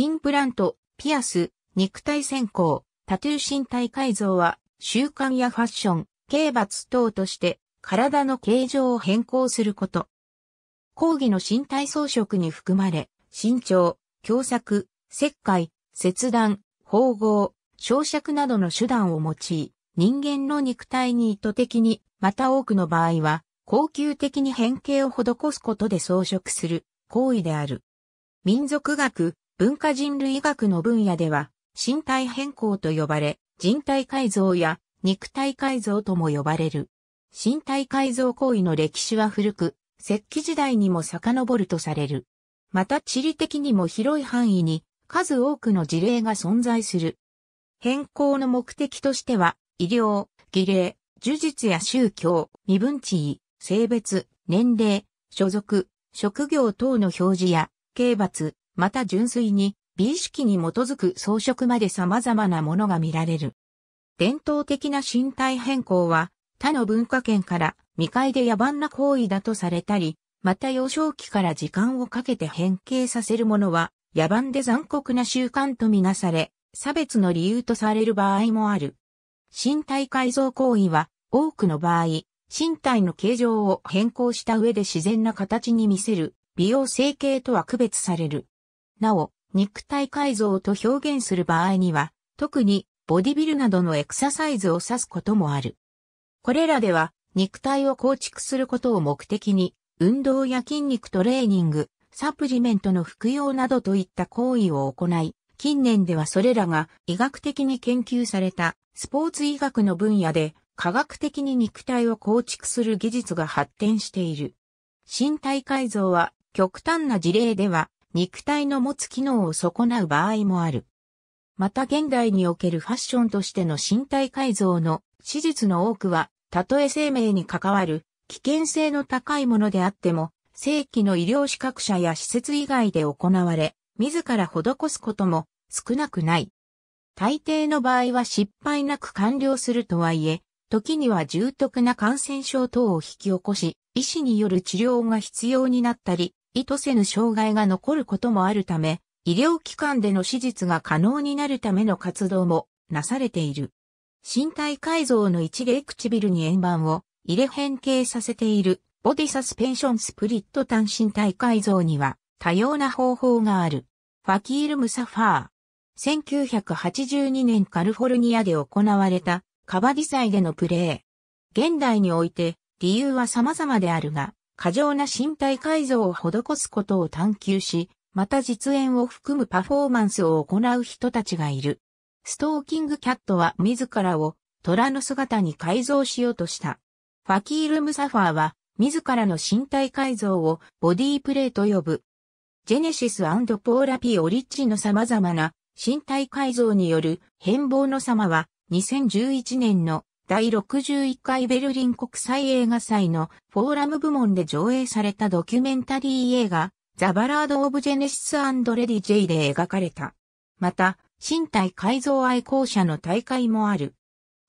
インプラント、ピアス、肉体選考、タトゥー身体改造は、習慣やファッション、刑罰等として、体の形状を変更すること。講義の身体装飾に含まれ、身長、狭窄、切開、切断、縫合、焼灼などの手段を用い、人間の肉体に意図的に、また多くの場合は、恒久的に変形を施すことで装飾する行為である。民族学、文化人類学の分野では、身体変更と呼ばれ、人体改造や肉体改造とも呼ばれる。身体改造行為の歴史は古く、石器時代にも遡るとされる。また地理的にも広い範囲に数多くの事例が存在する。変更の目的としては、医療、儀礼、呪術や宗教、身分地位、性別、年齢、所属、職業等の表示や、刑罰、また純粋に美意識に基づく装飾まで様々なものが見られる。伝統的な身体変更は他の文化圏から未開で野蛮な行為だとされたり、また幼少期から時間をかけて変形させるものは野蛮で残酷な習慣とみなされ、差別の理由とされる場合もある。身体改造行為は多くの場合、身体の形状を変更した上で自然な形に見せる美容整形とは区別される。なお、肉体改造と表現する場合には、特にボディビルなどのエクササイズを指すこともある。これらでは、肉体を構築することを目的に、運動や筋肉トレーニング、サプリメントの服用などといった行為を行い、近年ではそれらが医学的に研究されたスポーツ医学の分野で科学的に肉体を構築する技術が発展している。身体改造は極端な事例では肉体の持つ機能を損なう場合もある。また現代におけるファッションとしての身体改造の手術の多くは、たとえ生命に関わる危険性の高いものであっても、正規の医療資格者や施設以外で行われ、自ら施すことも少なくない。大抵の場合は失敗なく完了するとはいえ、時には重篤な感染症等を引き起こし、医師による治療が必要になったり、意図せぬ障害が残ることもあるため、医療機関での手術が可能になるための活動もなされている。身体改造の一例唇に円盤を入れ変形させているボディサスペンションスプリット単身体改造には多様な方法がある。ファキール・ムサファー。1982年カルフォルニアで行われたカバディ祭でのプレー。現代において理由は様々であるが、過剰な身体改造を施すことを探求し、また実演を含むパフォーマンスを行う人たちがいる。ストーキングキャットは自らを虎の姿に改造しようとした。ファキール・ムサファーは自らの身体改造をボディープレイと呼ぶ。ジェネシスポーラ・ピー・オリッチの様々な身体改造による変貌の様は2011年の第61回ベルリン国際映画祭のフォーラム部門で上映されたドキュメンタリー映画、ザ・バラード・オブ・ジェネシス・アンド・レディ・ジェイで描かれた。また、身体改造愛好者の大会もある。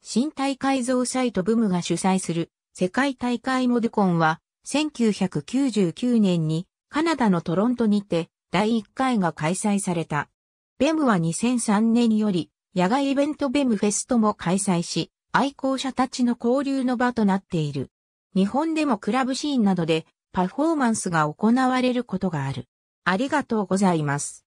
身体改造サイトブムが主催する世界大会モデコンは、1999年にカナダのトロントにて第1回が開催された。ベムは2003年より野外イベントベムフェストも開催し、愛好者たちの交流の場となっている。日本でもクラブシーンなどでパフォーマンスが行われることがある。ありがとうございます。